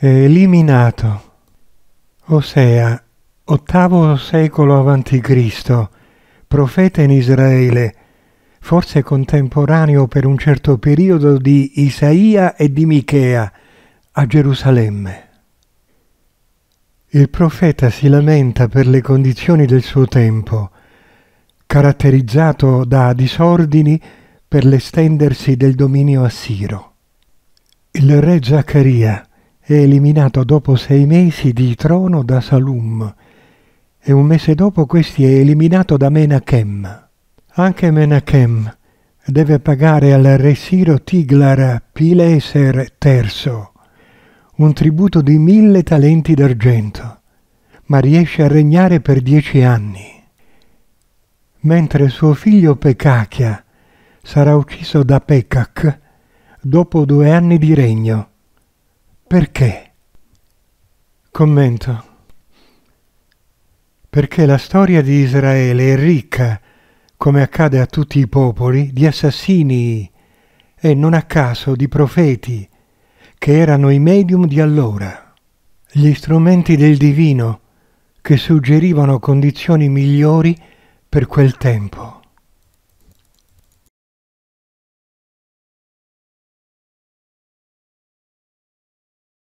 eliminato. Osea, ottavo secolo a.C., profeta in Israele, forse contemporaneo per un certo periodo di Isaia e di Michea, a Gerusalemme. Il profeta si lamenta per le condizioni del suo tempo, caratterizzato da disordini per l'estendersi del dominio assiro. Il re Zaccaria, è eliminato dopo sei mesi di trono da Salum e un mese dopo questi è eliminato da Menachem. Anche Menachem deve pagare al re Siro Tiglar Pileser III un tributo di mille talenti d'argento, ma riesce a regnare per dieci anni. Mentre suo figlio Pecachia sarà ucciso da Pecac dopo due anni di regno. Perché? Commento. Perché la storia di Israele è ricca, come accade a tutti i popoli, di assassini e non a caso di profeti, che erano i medium di allora, gli strumenti del divino che suggerivano condizioni migliori per quel tempo.